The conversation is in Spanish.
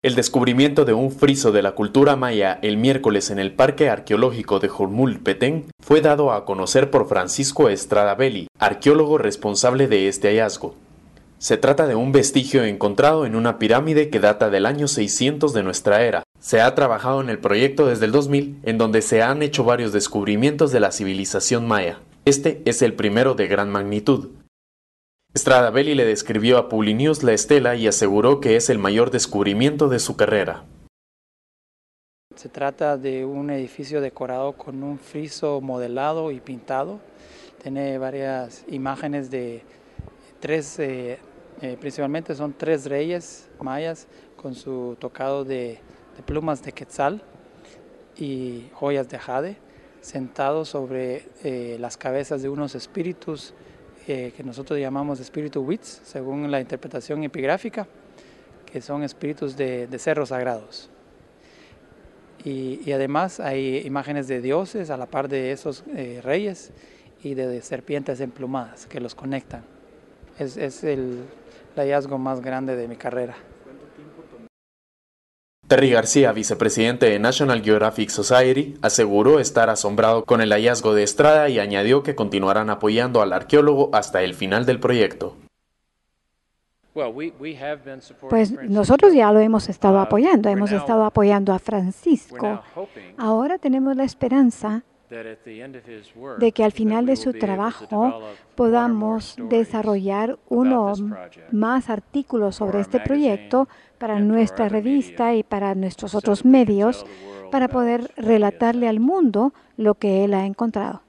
El descubrimiento de un friso de la cultura maya el miércoles en el Parque Arqueológico de Jormul, Petén, fue dado a conocer por Francisco Estrada Belli, arqueólogo responsable de este hallazgo. Se trata de un vestigio encontrado en una pirámide que data del año 600 de nuestra era. Se ha trabajado en el proyecto desde el 2000, en donde se han hecho varios descubrimientos de la civilización maya. Este es el primero de gran magnitud. Belli le describió a Pulinius la estela y aseguró que es el mayor descubrimiento de su carrera. Se trata de un edificio decorado con un friso modelado y pintado. Tiene varias imágenes de tres, eh, eh, principalmente son tres reyes mayas con su tocado de, plumas de quetzal y joyas de jade, sentados sobre eh, las cabezas de unos espíritus eh, que nosotros llamamos espíritu wits, según la interpretación epigráfica, que son espíritus de, cerros sagrados. Y, además hay imágenes de dioses a la par de esos eh, reyes y de, serpientes emplumadas que los conectan. Es, el hallazgo más grande de mi carrera. Terry García, vicepresidente de National Geographic Society, aseguró estar asombrado con el hallazgo de Estrada y añadió que continuarán apoyando al arqueólogo hasta el final del proyecto. Pues nosotros ya lo hemos estado uh, apoyando, hemos estado apoyando a Francisco. Ahora tenemos la esperanza de que al final de su trabajo podamos desarrollar uno más artículos sobre este proyecto para nuestra revista y para nuestros otros medios para poder relatarle al mundo lo que él ha encontrado.